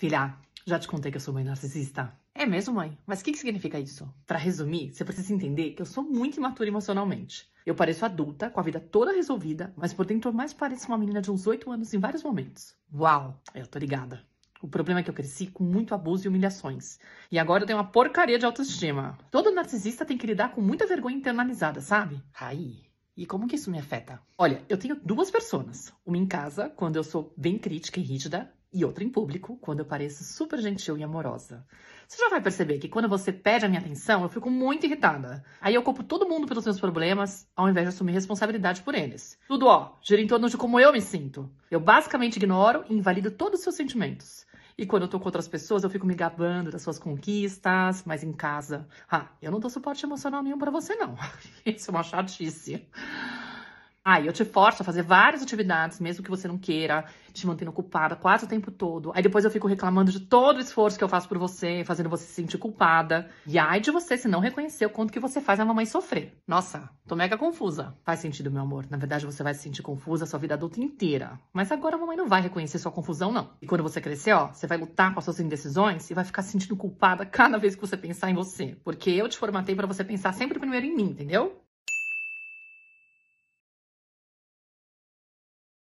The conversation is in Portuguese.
Filha, já te contei que eu sou mãe narcisista. É mesmo, mãe? Mas o que, que significa isso? Para resumir, você precisa entender que eu sou muito imatura emocionalmente. Eu pareço adulta, com a vida toda resolvida, mas por dentro eu mais pareço uma menina de uns 8 anos em vários momentos. Uau, eu tô ligada. O problema é que eu cresci com muito abuso e humilhações. E agora eu tenho uma porcaria de autoestima. Todo narcisista tem que lidar com muita vergonha internalizada, sabe? Aí, e como que isso me afeta? Olha, eu tenho duas personas. Uma em casa, quando eu sou bem crítica e rígida, e outra em público, quando eu pareço super gentil e amorosa. Você já vai perceber que quando você pede a minha atenção, eu fico muito irritada. Aí eu culpo todo mundo pelos meus problemas, ao invés de assumir responsabilidade por eles. Tudo, ó, gira em torno de como eu me sinto. Eu basicamente ignoro e invalido todos os seus sentimentos. E quando eu tô com outras pessoas, eu fico me gabando das suas conquistas, mas em casa, ah, eu não dou suporte emocional nenhum para você, não. Isso é uma chatice. Aí ah, eu te forço a fazer várias atividades, mesmo que você não queira, te mantendo culpada quase o tempo todo. Aí depois eu fico reclamando de todo o esforço que eu faço por você, fazendo você se sentir culpada. E ai de você se não reconhecer o quanto que você faz a mamãe sofrer. Nossa, tô mega confusa. Faz sentido, meu amor. Na verdade, você vai se sentir confusa a sua vida adulta inteira. Mas agora a mamãe não vai reconhecer sua confusão, não. E quando você crescer, ó, você vai lutar com as suas indecisões e vai ficar se sentindo culpada cada vez que você pensar em você. Porque eu te formatei para você pensar sempre primeiro em mim, entendeu?